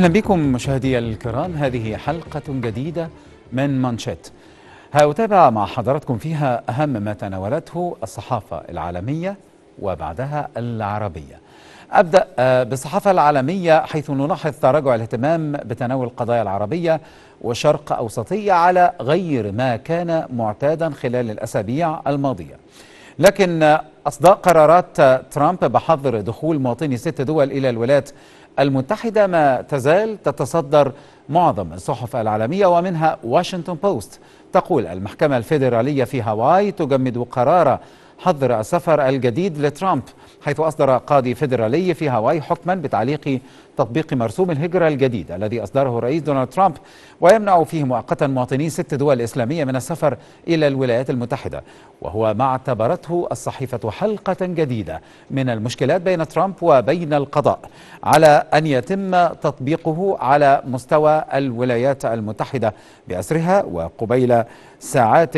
أهلا بكم مشاهدي الكرام هذه حلقة جديدة من مانشيت هأتابع مع حضراتكم فيها أهم ما تناولته الصحافة العالمية وبعدها العربية أبدأ آه، بالصحافة العالمية حيث نلاحظ تراجع الاهتمام بتناول القضايا العربية وشرق أوسطية على غير ما كان معتادا خلال الأسابيع الماضية لكن أصداء قرارات ترامب بحظر دخول مواطني ست دول إلى الولايات المتحدة ما تزال تتصدر معظم الصحف العالمية ومنها واشنطن بوست تقول المحكمة الفيدرالية في هاواي تجمد قرار حظر السفر الجديد لترامب حيث أصدر قاضي فيدرالي في هاواي حكما بتعليق تطبيق مرسوم الهجرة الجديد الذي أصدره الرئيس دونالد ترامب ويمنع فيه مؤقتا مواطني ست دول إسلامية من السفر إلى الولايات المتحدة وهو ما اعتبرته الصحيفة حلقة جديدة من المشكلات بين ترامب وبين القضاء على أن يتم تطبيقه على مستوى الولايات المتحدة بأسرها وقبيل ساعات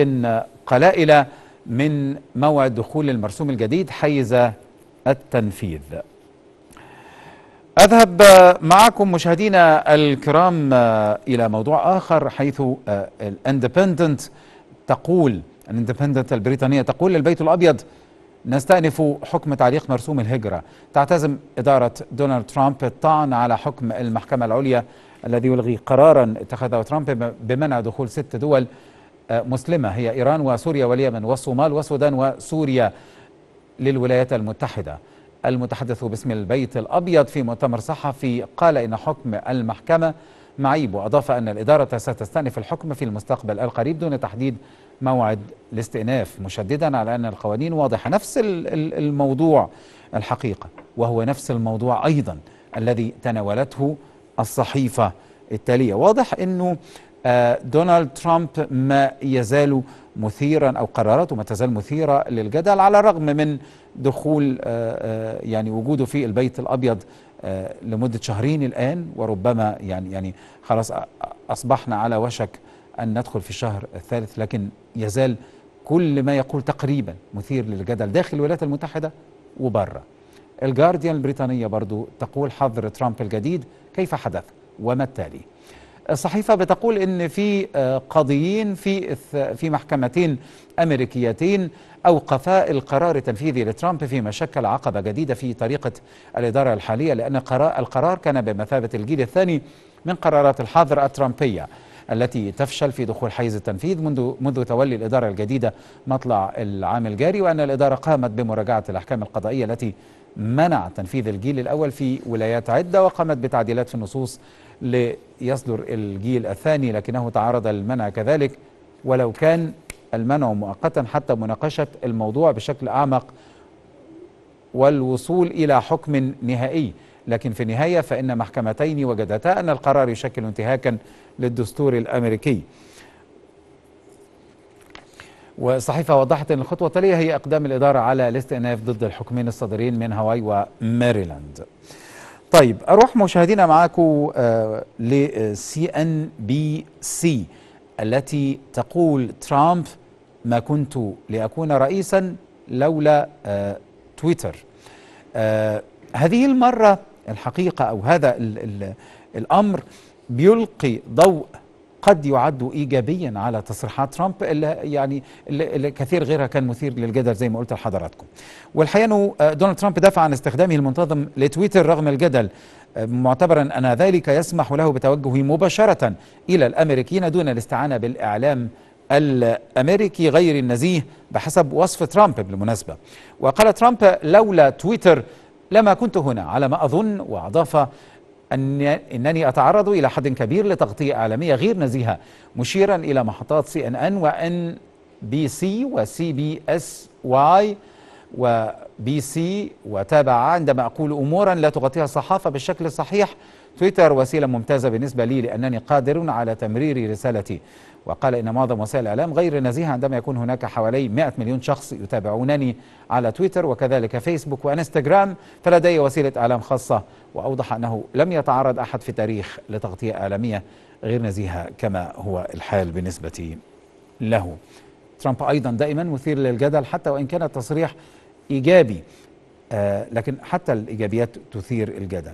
قلائل من موعد دخول المرسوم الجديد حيز التنفيذ أذهب معكم مشاهدينا الكرام آه، إلى موضوع آخر حيث آه، الاندبندنت تقول الاندبندنت البريطانية تقول للبيت الأبيض نستأنف حكم تعليق مرسوم الهجرة تعتزم إدارة دونالد ترامب الطعن على حكم المحكمة العليا الذي يلغي قرارا اتخذه ترامب بمنع دخول ست دول آه، مسلمة هي إيران وسوريا واليمن والصومال والسودان وسوريا للولايات المتحدة المتحدث باسم البيت الأبيض في مؤتمر صحفي قال إن حكم المحكمة معيب وأضاف أن الإدارة ستستأنف الحكم في المستقبل القريب دون تحديد موعد الاستئناف مشددا على أن القوانين واضحة نفس الموضوع الحقيقة وهو نفس الموضوع أيضا الذي تناولته الصحيفة التالية واضح أنه آه، دونالد ترامب ما يزال مثيرا أو قراراته ما تزال مثيرة للجدل على الرغم من دخول آه، آه، يعني وجوده في البيت الأبيض آه، لمدة شهرين الآن وربما يعني يعني خلاص أصبحنا على وشك أن ندخل في الشهر الثالث لكن يزال كل ما يقول تقريبا مثير للجدل داخل الولايات المتحدة وبره الجارديان البريطانية برضو تقول حظر ترامب الجديد كيف حدث وما التالي الصحيفة بتقول إن في آه، قاضيين في في محكمتين أمريكيتين أوقفا القرار التنفيذي لترامب فيما شكل عقبة جديدة في طريقة الإدارة الحالية لأن القرار كان بمثابة الجيل الثاني من قرارات الحظر الترامبية التي تفشل في دخول حيز التنفيذ منذ منذ تولي الإدارة الجديدة مطلع العام الجاري وأن الإدارة قامت بمراجعة الأحكام القضائية التي منع تنفيذ الجيل الأول في ولايات عدة وقامت بتعديلات في النصوص ليصدر الجيل الثاني لكنه تعرض للمنع كذلك ولو كان المنع مؤقتا حتى مناقشة الموضوع بشكل أعمق والوصول إلى حكم نهائي لكن في النهاية فإن محكمتين وجدتا أن القرار يشكل انتهاكا للدستور الأمريكي وصحيفة وضحت أن الخطوة التالية هي أقدام الإدارة على الاستئناف ضد الحكمين الصادرين من هاواي وماريلاند طيب أروح مشاهدينا معاكم آه، لسي آه، أن بي سي التي تقول ترامب ما كنت لأكون رئيسا لولا آه، تويتر هذه المرة الحقيقة أو هذا الأمر بيلقي ضوء قد يعد ايجابيا على تصريحات ترامب اللي يعني اللي كثير غيرها كان مثير للجدل زي ما قلت لحضراتكم. والحقيقه انه آه، دونالد ترامب دفع عن استخدامه المنتظم لتويتر رغم الجدل آه، معتبرا ان ذلك يسمح له بتوجهه مباشره الى الامريكيين دون الاستعانه بالاعلام الامريكي غير النزيه بحسب وصف ترامب بالمناسبه. وقال ترامب لولا تويتر لما كنت هنا على ما اظن واضاف أن أنني أتعرض إلى حد كبير لتغطية إعلامية غير نزيهة مشيرا إلى محطات سي أن أن وأن بي سي وسي بي اس واي وبي سي وتابع عندما أقول أمورا لا تغطيها الصحافة بالشكل الصحيح تويتر وسيلة ممتازة بالنسبة لي لأنني قادر على تمرير رسالتي وقال إن معظم وسائل الإعلام غير نزيهة عندما يكون هناك حوالي 100 مليون شخص يتابعونني على تويتر وكذلك فيسبوك وانستغرام فلدي وسيلة إعلام خاصة وأوضح أنه لم يتعرض أحد في تاريخ لتغطية إعلامية غير نزيهة كما هو الحال بالنسبة له ترامب أيضا دائما مثير للجدل حتى وإن كان التصريح إيجابي آه لكن حتى الإيجابيات تثير الجدل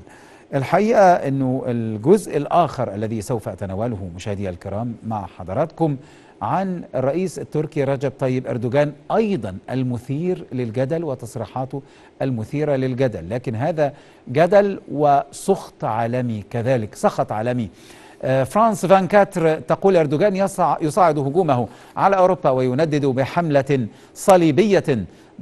الحقيقة أنه الجزء الآخر الذي سوف أتناوله مشاهدي الكرام مع حضراتكم عن الرئيس التركي رجب طيب أردوغان أيضا المثير للجدل وتصريحاته المثيرة للجدل لكن هذا جدل وسخط عالمي كذلك سخط عالمي آه، فرانس فان كاتر تقول أردوغان يصعد هجومه على أوروبا ويندد بحملة صليبية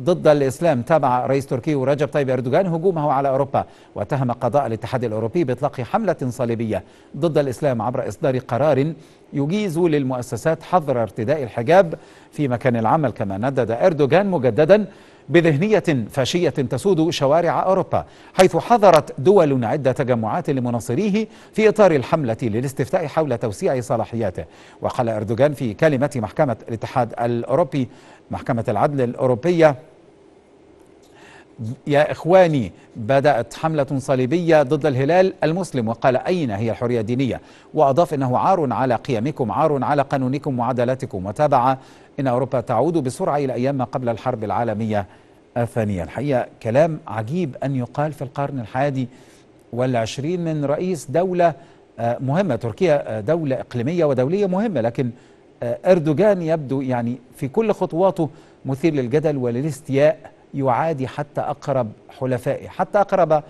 ضد الإسلام تابع رئيس تركي رجب طيب أردوغان هجومه على أوروبا واتهم قضاء الاتحاد الأوروبي بإطلاق حملة صليبية ضد الإسلام عبر إصدار قرار يجيز للمؤسسات حظر ارتداء الحجاب في مكان العمل كما ندد أردوغان مجددا بذهنية فاشية تسود شوارع أوروبا حيث حضرت دول عدة تجمعات لمناصريه في إطار الحملة للاستفتاء حول توسيع صلاحياته وقال أردوغان في كلمة محكمة الاتحاد الأوروبي محكمة العدل الأوروبية يا إخواني بدأت حملة صليبية ضد الهلال المسلم وقال أين هي الحرية الدينية وأضاف أنه عار على قيمكم عار على قانونكم وعدالتكم وتابع إن أوروبا تعود بسرعة إلى أيام ما قبل الحرب العالمية الثانية الحقيقة كلام عجيب أن يقال في القرن الحادي والعشرين من رئيس دولة آه، مهمة تركيا آه، دولة إقليمية ودولية مهمة لكن آه، أردوغان يبدو يعني في كل خطواته مثير للجدل وللاستياء يعادي حتى أقرب حلفائه حتى أقرب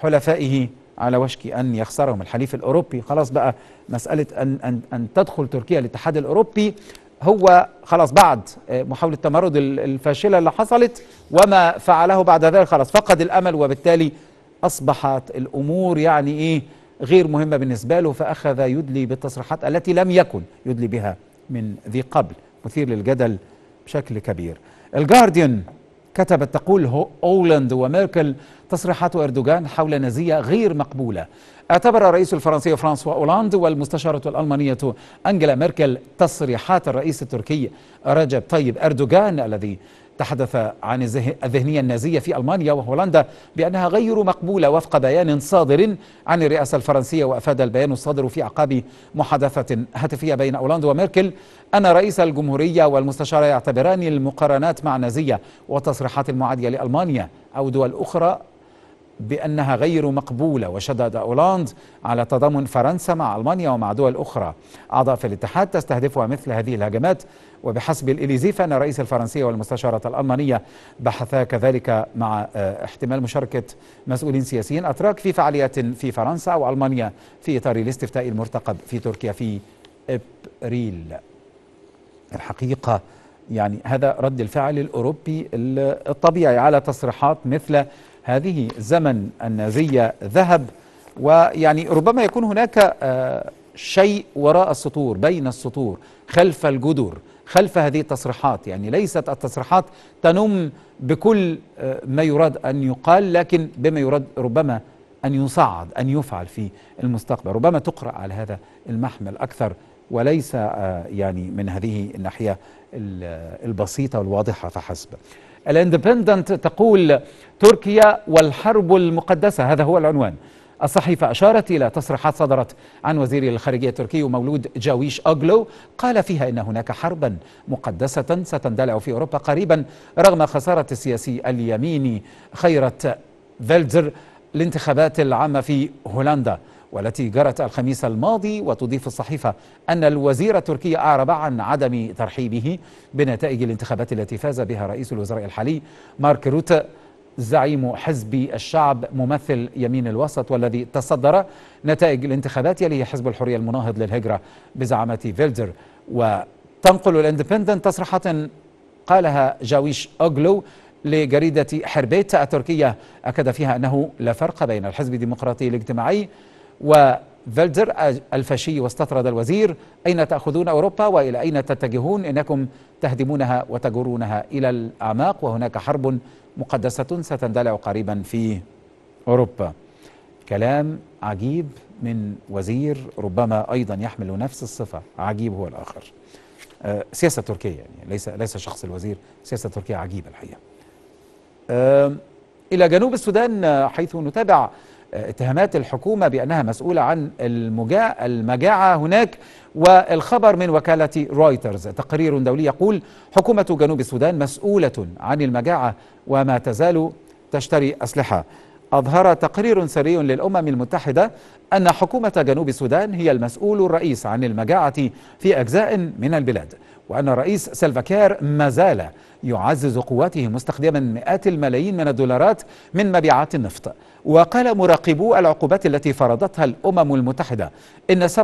حلفائه على وشك أن يخسرهم الحليف الأوروبي خلاص بقى مسألة أن, أن, أن تدخل تركيا الاتحاد الأوروبي هو خلاص بعد آه، محاولة التمرد الفاشلة اللي حصلت وما فعله بعد ذلك خلاص فقد الأمل وبالتالي أصبحت الأمور يعني إيه غير مهمة بالنسبة له فأخذ يدلي بالتصريحات التي لم يكن يدلي بها من ذي قبل مثير للجدل بشكل كبير الجارديان كتبت تقول أولاند وميركل تصريحات أردوغان حول نزية غير مقبولة اعتبر الرئيس الفرنسي فرانسوا أولاند والمستشارة الألمانية أنجلا ميركل تصريحات الرئيس التركي رجب طيب أردوغان الذي تحدث عن الذهنية النازية في ألمانيا وهولندا بأنها غير مقبولة وفق بيان صادر عن الرئاسة الفرنسية وأفاد البيان الصادر في أعقاب محادثة هاتفية بين أولاند وميركل أن رئيس الجمهورية والمستشار يعتبران المقارنات مع نازية وتصريحات المعادية لألمانيا أو دول أخرى بأنها غير مقبولة وشدد أولاند على تضامن فرنسا مع ألمانيا ومع دول أخرى أعضاء في الاتحاد تستهدفها مثل هذه الهجمات وبحسب الإليزي فأن الرئيس الفرنسي والمستشارة الألمانية بحثا كذلك مع آه، احتمال مشاركة مسؤولين سياسيين أتراك في فعاليات في فرنسا وألمانيا في إطار الاستفتاء المرتقب في تركيا في إبريل الحقيقة يعني هذا رد الفعل الأوروبي الطبيعي على تصريحات مثل هذه زمن النازية ذهب ويعني ربما يكون هناك آه، شيء وراء السطور بين السطور خلف الجدر خلف هذه التصريحات يعني ليست التصريحات تنم بكل آه، ما يراد أن يقال لكن بما يراد ربما أن يصعد أن يفعل في المستقبل ربما تقرأ على هذا المحمل أكثر وليس آه، يعني من هذه الناحية البسيطة والواضحة فحسب الاندبندنت تقول تركيا والحرب المقدسة هذا هو العنوان الصحيفة أشارت إلى تصريحات صدرت عن وزير الخارجية التركي مولود جاويش أغلو قال فيها إن هناك حربا مقدسة ستندلع في أوروبا قريبا رغم خسارة السياسي اليميني خيرت فيلدر الانتخابات العامة في هولندا والتي جرت الخميس الماضي وتضيف الصحيفة أن الوزير التركي أعرب عن عدم ترحيبه بنتائج الانتخابات التي فاز بها رئيس الوزراء الحالي مارك روت زعيم حزب الشعب ممثل يمين الوسط والذي تصدر نتائج الانتخابات يليه حزب الحرية المناهض للهجرة بزعامة فيلدر وتنقل الاندبندنت تصريحة قالها جاويش أوغلو لجريدة حربيت التركية أكد فيها أنه لا فرق بين الحزب الديمقراطي الاجتماعي وفيلدر الفاشي واستطرد الوزير أين تأخذون أوروبا وإلى أين تتجهون إنكم تهدمونها وتجرونها إلى الأعماق وهناك حرب مقدسة ستندلع قريبا في أوروبا كلام عجيب من وزير ربما أيضا يحمل نفس الصفة عجيب هو الآخر أه، سياسة تركية يعني ليس ليس شخص الوزير سياسة تركية عجيبة الحقيقة أه، إلى جنوب السودان حيث نتابع اتهامات الحكومة بأنها مسؤولة عن المجاعة هناك والخبر من وكالة رويترز تقرير دولي يقول حكومة جنوب السودان مسؤولة عن المجاعة وما تزال تشتري أسلحة أظهر تقرير سري للأمم المتحدة أن حكومة جنوب السودان هي المسؤول الرئيس عن المجاعة في أجزاء من البلاد وأن الرئيس سلفاكير ما زال يعزز قواته مستخدما مئات الملايين من الدولارات من مبيعات النفط وقال مراقبو العقوبات التي فرضتها الأمم المتحدة إن 97%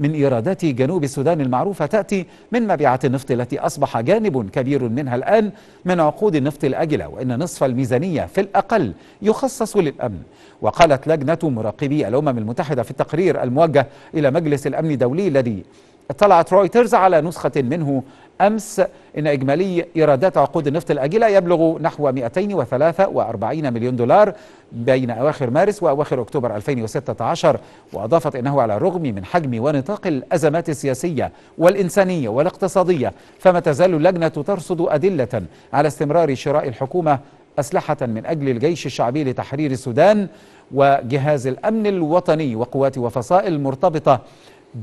من إيرادات جنوب السودان المعروفة تأتي من مبيعات النفط التي أصبح جانب كبير منها الآن من عقود النفط الآجلة وإن نصف الميزانية في الأقل يخصص للأمن وقالت لجنة مراقبي الأمم المتحدة في التقرير الموجه إلى مجلس الأمن الدولي الذي اطلعت رويترز على نسخة منه أمس إن إجمالي إيرادات عقود النفط الآجلة يبلغ نحو 243 مليون دولار بين أواخر مارس وأواخر أكتوبر 2016 وأضافت إنه على الرغم من حجم ونطاق الأزمات السياسية والإنسانية والاقتصادية فما تزال اللجنة ترصد أدلة على استمرار شراء الحكومة أسلحة من أجل الجيش الشعبي لتحرير السودان وجهاز الأمن الوطني وقوات وفصائل مرتبطة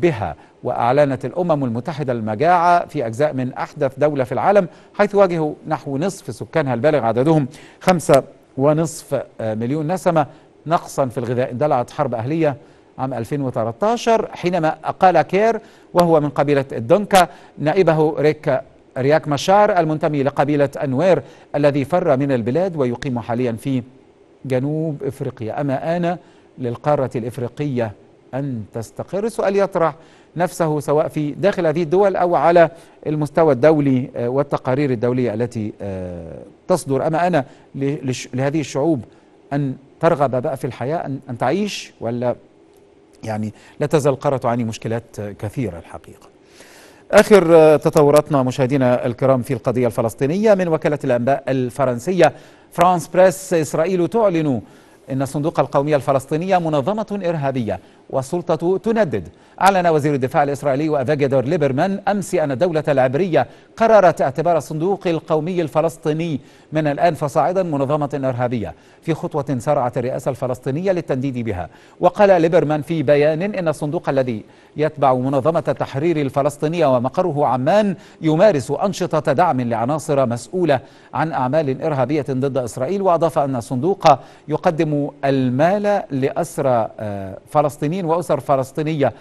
بها وأعلنت الأمم المتحدة المجاعة في أجزاء من أحدث دولة في العالم حيث واجهوا نحو نصف سكانها البالغ عددهم خمسة ونصف آه، مليون نسمة نقصا في الغذاء اندلعت حرب أهلية عام 2013 حينما أقال كير وهو من قبيلة الدنكا نائبه ريك رياك مشار المنتمي لقبيلة أنوير الذي فر من البلاد ويقيم حاليا في جنوب إفريقيا أما أنا للقارة الإفريقية أن تستقر السؤال يطرح نفسه سواء في داخل هذه الدول أو على المستوى الدولي آه، والتقارير الدولية التي آه، تصدر أما أنا لهذه الشعوب أن ترغب بقى في الحياة أن تعيش ولا يعني لا تزال القارة تعاني مشكلات كثيرة الحقيقة آخر آه، تطوراتنا مشاهدينا الكرام في القضية الفلسطينية من وكالة الأنباء الفرنسية فرانس بريس إسرائيل تعلن أن الصندوق القومي الفلسطينية منظمة إرهابية والسلطة تندد أعلن وزير الدفاع الإسرائيلي وأفاجدور ليبرمان أمس أن الدولة العبرية قررت اعتبار الصندوق القومي الفلسطيني من الآن فصاعدا منظمة إرهابية في خطوة سرعت الرئاسة الفلسطينية للتنديد بها وقال ليبرمان في بيان إن الصندوق الذي يتبع منظمة التحرير الفلسطينية ومقره عمان يمارس أنشطة دعم لعناصر مسؤولة عن أعمال إرهابية ضد إسرائيل وأضاف أن الصندوق يقدم المال لأسرى آه، فلسطينيين فلسطين وأسر فلسطينية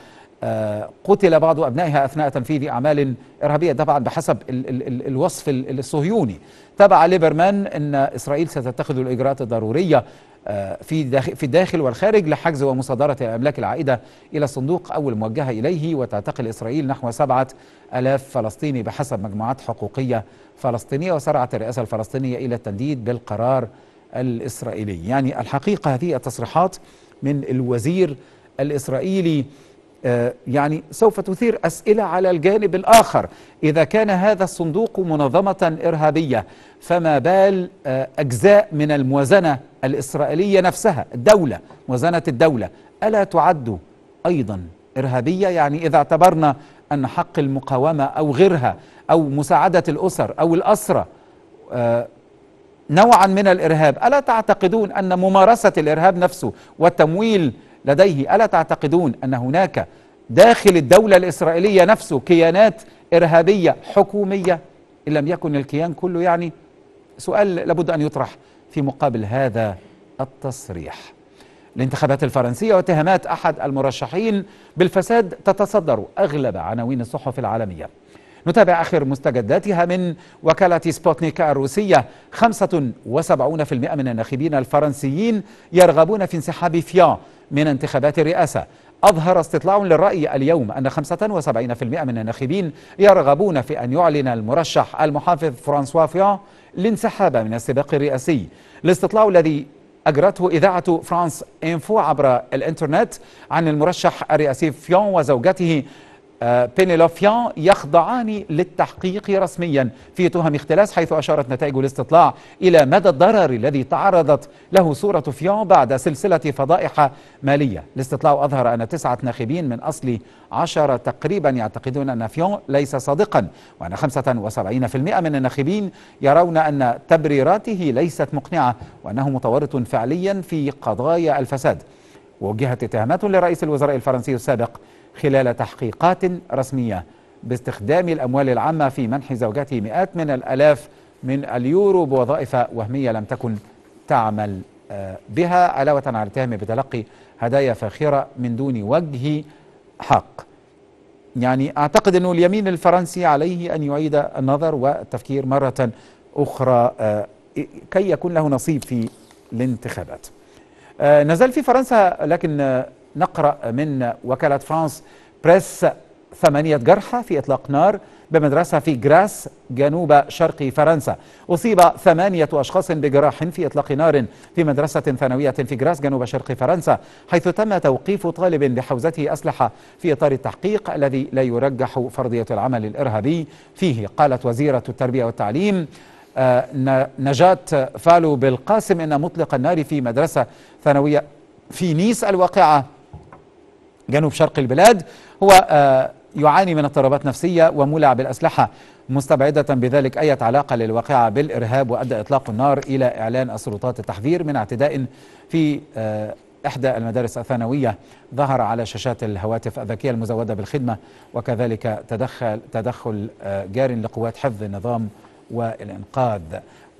آه، قتل بعض أبنائها أثناء تنفيذ أعمال إرهابية طبعا بحسب الوصف الصهيوني تبع ليبرمان أن إسرائيل ستتخذ الإجراءات الضرورية آه، في داخل في الداخل والخارج لحجز ومصادرة الأملاك العائدة إلى الصندوق أو الموجهة إليه وتعتقل إسرائيل نحو سبعة ألاف فلسطيني بحسب مجموعات حقوقية فلسطينية وسرعت الرئاسة الفلسطينية إلى التنديد بالقرار الإسرائيلي يعني الحقيقة هذه التصريحات من الوزير الإسرائيلي آه، يعني سوف تثير أسئلة على الجانب الآخر إذا كان هذا الصندوق منظمة إرهابية فما بال آه، أجزاء من الموازنة الإسرائيلية نفسها الدولة موازنة الدولة ألا تعد أيضا إرهابية يعني إذا اعتبرنا أن حق المقاومة أو غيرها أو مساعدة الأسر أو الأسرة آه، نوعا من الإرهاب ألا تعتقدون أن ممارسة الإرهاب نفسه وتمويل لديه ألا تعتقدون أن هناك داخل الدولة الإسرائيلية نفسه كيانات إرهابية حكومية إن لم يكن الكيان كله يعني سؤال لابد أن يطرح في مقابل هذا التصريح الانتخابات الفرنسية واتهامات أحد المرشحين بالفساد تتصدر أغلب عناوين الصحف العالمية نتابع آخر مستجداتها من وكالة سبوتنيك الروسية 75% من الناخبين الفرنسيين يرغبون في انسحاب فيان من انتخابات الرئاسة أظهر استطلاع للرأي اليوم أن 75% من الناخبين يرغبون في أن يعلن المرشح المحافظ فرانسوا فيان الانسحاب من السباق الرئاسي الاستطلاع الذي أجرته إذاعة فرانس إنفو عبر الإنترنت عن المرشح الرئاسي فيون وزوجته بينيلوفيان آه، يخضعان للتحقيق رسميا في تهم اختلاس حيث أشارت نتائج الاستطلاع إلى مدى الضرر الذي تعرضت له صورة فيان بعد سلسلة فضائح مالية الاستطلاع أظهر أن تسعة ناخبين من أصل عشرة تقريبا يعتقدون أن فيان ليس صادقا وأن 75% من الناخبين يرون أن تبريراته ليست مقنعة وأنه متورط فعليا في قضايا الفساد وجهت اتهامات لرئيس الوزراء الفرنسي السابق خلال تحقيقات رسمية باستخدام الأموال العامة في منح زوجته مئات من الألاف من اليورو بوظائف وهمية لم تكن تعمل آه، بها علاوة على اتهامه بتلقي هدايا فاخرة من دون وجه حق يعني أعتقد أنه اليمين الفرنسي عليه أن يعيد النظر والتفكير مرة أخرى آه، كي يكون له نصيب في الانتخابات آه، نزل في فرنسا لكن نقرأ من وكالة فرانس بريس ثمانية جرحى في إطلاق نار بمدرسة في جراس جنوب شرق فرنسا أصيب ثمانية أشخاص بجراح في إطلاق نار في مدرسة ثانوية في جراس جنوب شرق فرنسا حيث تم توقيف طالب بحوزته أسلحة في إطار التحقيق الذي لا يرجح فرضية العمل الإرهابي فيه قالت وزيرة التربية والتعليم آه، نجاة فالو بالقاسم إن مطلق النار في مدرسة ثانوية في نيس الواقعة جنوب شرق البلاد هو آه، يعاني من اضطرابات نفسية ومولع بالأسلحة مستبعدة بذلك أي علاقة للواقعة بالإرهاب وأدى إطلاق النار إلى إعلان السلطات التحذير من اعتداء في آه، إحدى المدارس الثانوية ظهر على شاشات الهواتف الذكية المزودة بالخدمة وكذلك تدخل, تدخل آه، جار لقوات حفظ النظام والإنقاذ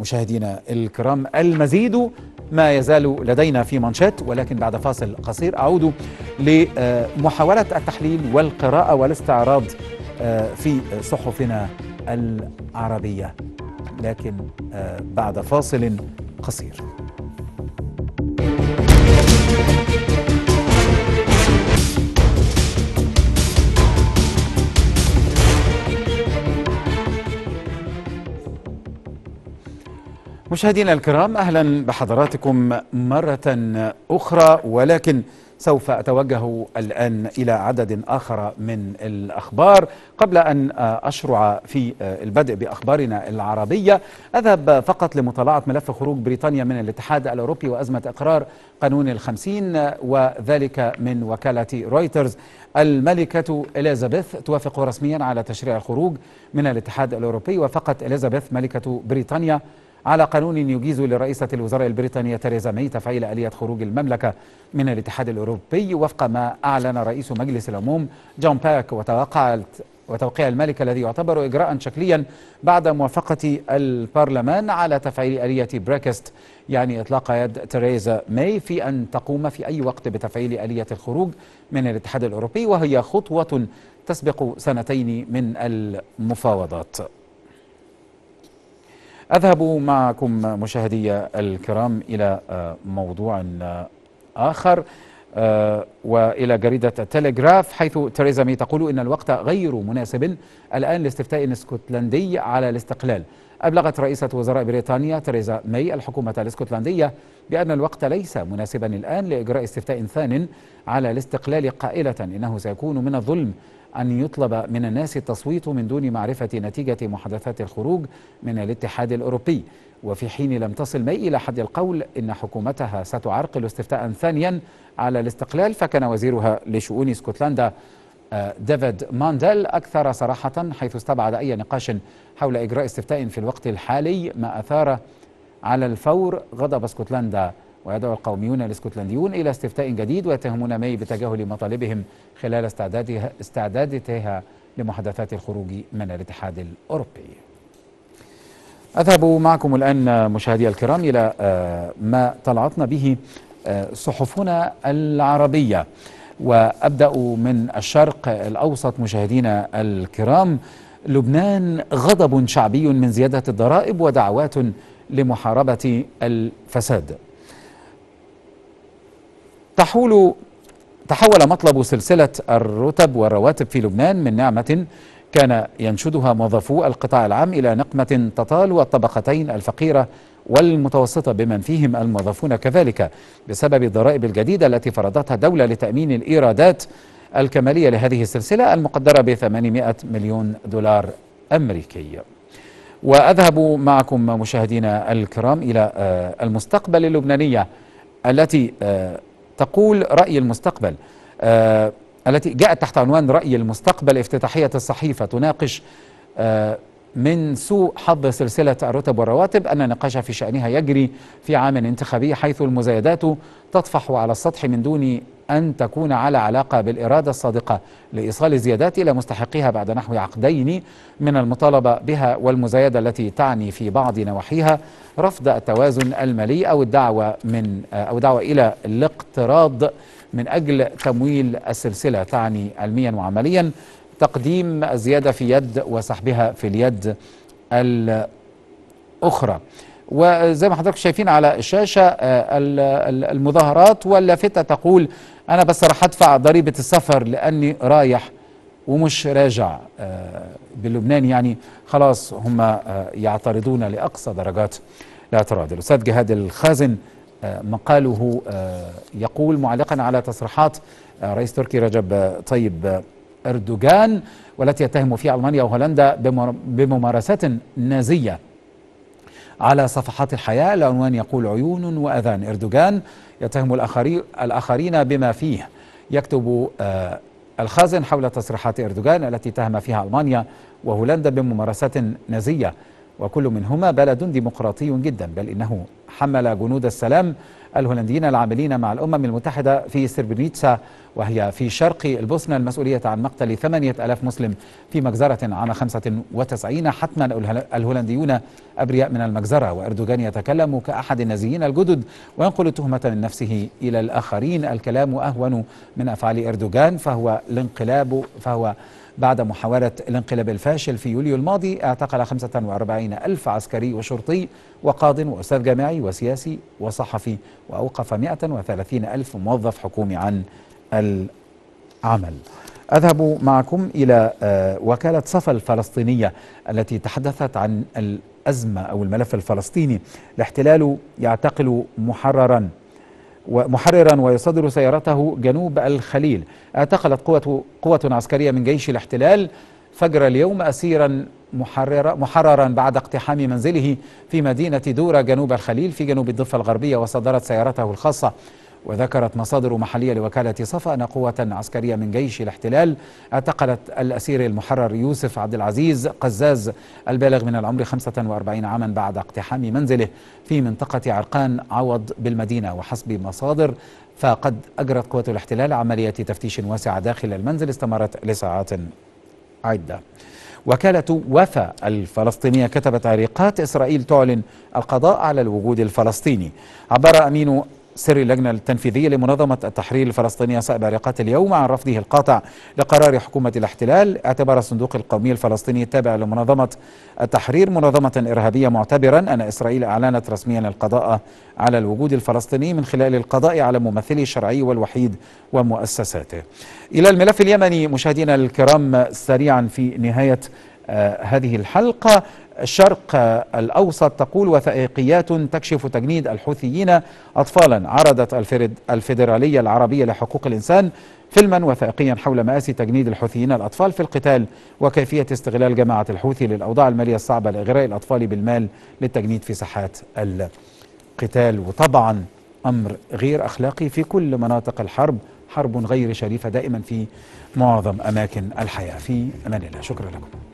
مشاهدينا الكرام المزيد ما يزال لدينا في مانشيت ولكن بعد فاصل قصير أعود لمحاولة التحليل والقراءة والاستعراض آه، في صحفنا العربية لكن آه، بعد فاصل قصير مشاهدينا الكرام اهلا بحضراتكم مره اخرى ولكن سوف اتوجه الان الى عدد اخر من الاخبار قبل ان اشرع في البدء باخبارنا العربيه اذهب فقط لمطالعه ملف خروج بريطانيا من الاتحاد الاوروبي وازمه اقرار قانون الخمسين وذلك من وكاله رويترز الملكة إليزابيث توافق رسميا على تشريع الخروج من الاتحاد الأوروبي وفقت إليزابيث ملكة بريطانيا على قانون يجيز لرئيسة الوزراء البريطانية تريزا ماي تفعيل آلية خروج المملكة من الاتحاد الأوروبي وفق ما أعلن رئيس مجلس العموم جون باك وتوقعت وتوقيع الملك الذي يعتبر إجراء شكليا بعد موافقة البرلمان على تفعيل آلية بريكست يعني إطلاق يد تريزا ماي في أن تقوم في أي وقت بتفعيل آلية الخروج من الاتحاد الأوروبي وهي خطوة تسبق سنتين من المفاوضات أذهب معكم مشاهدي الكرام إلى آه، موضوع آه، آخر آه، وإلى جريدة التلغراف حيث تريزا مي تقول إن الوقت غير مناسب الآن لاستفتاء اسكتلندي على الاستقلال أبلغت رئيسة وزراء بريطانيا تريزا مي الحكومة الاسكتلندية بأن الوقت ليس مناسبا الآن لإجراء استفتاء ثان على الاستقلال قائلة إنه سيكون من الظلم أن يطلب من الناس التصويت من دون معرفة نتيجة محادثات الخروج من الاتحاد الأوروبي وفي حين لم تصل مي إلى حد القول إن حكومتها ستعرقل استفتاء ثانيا على الاستقلال فكان وزيرها لشؤون اسكتلندا آه، ديفيد مانديل أكثر صراحة حيث استبعد أي نقاش حول إجراء استفتاء في الوقت الحالي ما أثار على الفور غضب اسكتلندا ويدعو القوميون الاسكتلنديون إلى استفتاء جديد ويتهمون ماي بتجاهل مطالبهم خلال استعدادها, استعدادتها لمحادثات الخروج من الاتحاد الأوروبي أذهب معكم الآن مشاهدي الكرام إلى آه، ما طلعتنا به آه، صحفنا العربية وأبدأ من الشرق الأوسط مشاهدينا الكرام لبنان غضب شعبي من زيادة الضرائب ودعوات لمحاربة الفساد تحول تحول مطلب سلسلة الرتب والرواتب في لبنان من نعمة كان ينشدها موظفو القطاع العام إلى نقمة تطال الطبقتين الفقيرة والمتوسطة بمن فيهم الموظفون كذلك بسبب الضرائب الجديدة التي فرضتها دولة لتأمين الإيرادات الكمالية لهذه السلسلة المقدرة ب 800 مليون دولار أمريكي وأذهب معكم مشاهدينا الكرام إلى آه، المستقبل اللبنانية التي آه، تقول رأي المستقبل آه التي جاءت تحت عنوان رأي المستقبل افتتاحية الصحيفة تناقش آه من سوء حظ سلسلة الرتب والرواتب أن نقاش في شأنها يجري في عام انتخابي حيث المزايدات تطفح على السطح من دون أن تكون على علاقة بالإرادة الصادقة لإيصال الزيادات إلى مستحقها بعد نحو عقدين من المطالبة بها والمزايدة التي تعني في بعض نواحيها رفض التوازن المالي أو الدعوة من أو دعوة إلى الاقتراض من أجل تمويل السلسلة تعني علميا وعمليا تقديم الزيادة في يد وسحبها في اليد الأخرى وزي ما حضرتك شايفين على الشاشة آه، المظاهرات واللافتة تقول انا بس راح ادفع ضريبه السفر لاني رايح ومش راجع آه، باللبنان يعني خلاص هم آه، يعترضون لاقصى درجات الاعتراض الاستاذ جهاد الخازن آه، مقاله يقول معلقا على تصريحات رئيس تركي رجب طيب اردوغان والتي يتهم فيها المانيا وهولندا بممارسات نازيه على صفحات الحياة العنوان يقول عيون وأذان إردوغان يتهم الآخرين بما فيه يكتب آه، الخازن حول تصريحات إردوغان التي اتهم فيها ألمانيا وهولندا بممارسات نازية وكل منهما بلد ديمقراطي جدا بل إنه حمل جنود السلام الهولنديين العاملين مع الأمم المتحدة في سربنيتسا وهي في شرق البوسنة المسؤولية عن مقتل 8000 مسلم في مجزرة عام 95 حتما الهولنديون أبرياء من المجزرة وأردوغان يتكلم كأحد النازيين الجدد وينقل التهمة من نفسه إلى الآخرين الكلام أهون من أفعال أردوغان فهو الانقلاب فهو بعد محاولة الانقلاب الفاشل في يوليو الماضي اعتقل 45 ألف عسكري وشرطي وقاض وأستاذ جامعي وسياسي وصحفي وأوقف 130 ألف موظف حكومي عن العمل أذهب معكم إلى آه، وكالة صفا الفلسطينية التي تحدثت عن الأزمة أو الملف الفلسطيني الاحتلال يعتقل محررا ومحررا ويصدر سيارته جنوب الخليل اعتقلت قوة قوة عسكرية من جيش الاحتلال فجر اليوم أسيرا محرر محررا بعد اقتحام منزله في مدينة دورة جنوب الخليل في جنوب الضفة الغربية وصدرت سيارته الخاصة وذكرت مصادر محلية لوكالة صفا أن قوة عسكرية من جيش الاحتلال اعتقلت الأسير المحرر يوسف عبد العزيز قزاز البالغ من العمر 45 عاما بعد اقتحام منزله في منطقة عرقان عوض بالمدينة وحسب مصادر فقد أجرت قوة الاحتلال عملية تفتيش واسعة داخل المنزل استمرت لساعات عدة وكالة وفا الفلسطينية كتبت عريقات إسرائيل تعلن القضاء على الوجود الفلسطيني عبر أمين سر اللجنة التنفيذية لمنظمة التحرير الفلسطينية صائب علاقات اليوم عن رفضه القاطع لقرار حكومة الاحتلال اعتبر الصندوق القومي الفلسطيني التابع لمنظمة التحرير منظمة إرهابية معتبرا أن إسرائيل أعلنت رسميا القضاء على الوجود الفلسطيني من خلال القضاء على ممثله الشرعي والوحيد ومؤسساته إلى الملف اليمني مشاهدينا الكرام سريعا في نهاية هذه الحلقة الشرق الأوسط تقول وثائقيات تكشف تجنيد الحوثيين أطفالا عرضت الفيدرالية العربية لحقوق الإنسان فيلما وثائقيا حول مآسي تجنيد الحوثيين الأطفال في القتال وكيفية استغلال جماعة الحوثي للأوضاع المالية الصعبة لإغراء الأطفال بالمال للتجنيد في ساحات القتال وطبعا أمر غير أخلاقي في كل مناطق الحرب حرب غير شريفة دائما في معظم أماكن الحياة في أمان الله شكرا لكم